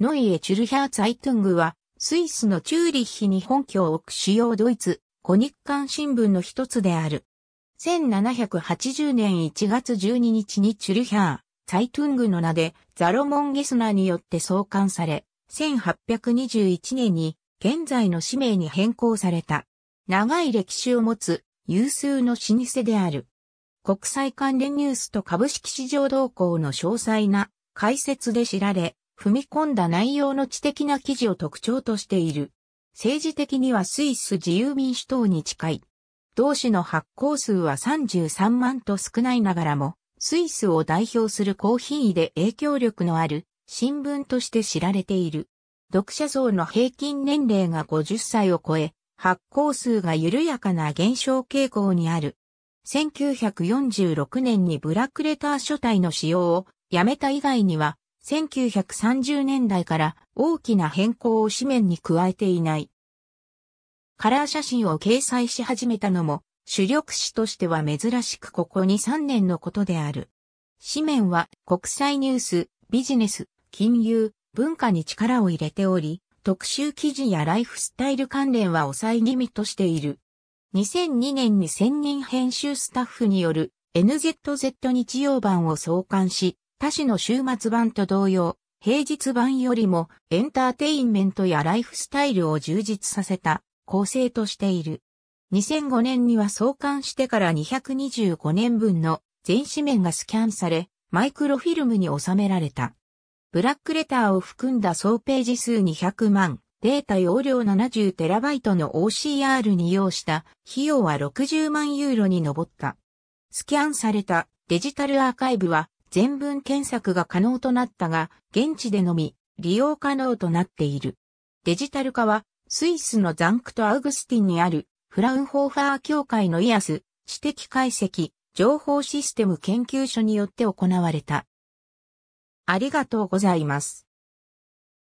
ノイエ・チュルヒャーツ・アイトゥングは、スイスのチューリッヒに本拠を置く主要ドイツ、コニッカン新聞の一つである。1780年1月12日にチュルヒャー、ツァイトゥングの名でザロモン・ゲスナーによって創刊され、1821年に現在の氏名に変更された。長い歴史を持つ有数の老舗である。国際関連ニュースと株式市場動向の詳細な解説で知られ、踏み込んだ内容の知的な記事を特徴としている。政治的にはスイス自由民主党に近い。同志の発行数は33万と少ないながらも、スイスを代表する高品位で影響力のある新聞として知られている。読者層の平均年齢が50歳を超え、発行数が緩やかな減少傾向にある。1946年にブラックレター書体の使用をやめた以外には、1930年代から大きな変更を紙面に加えていない。カラー写真を掲載し始めたのも主力紙としては珍しくここ2、3年のことである。紙面は国際ニュース、ビジネス、金融、文化に力を入れており、特集記事やライフスタイル関連は抑え気味としている。2002年に1000人編集スタッフによる NZZ 日曜版を創刊し、他市の週末版と同様、平日版よりもエンターテインメントやライフスタイルを充実させた構成としている。2005年には創刊してから225年分の全紙面がスキャンされ、マイクロフィルムに収められた。ブラックレターを含んだ総ページ数200万、データ容量 70TB の OCR に要した費用は60万ユーロに上った。スキャンされたデジタルアーカイブは全文検索が可能となったが、現地でのみ利用可能となっている。デジタル化は、スイスのザンクト・アウグスティンにあるフラウンホーファー協会のイアス、知的解析、情報システム研究所によって行われた。ありがとうございます。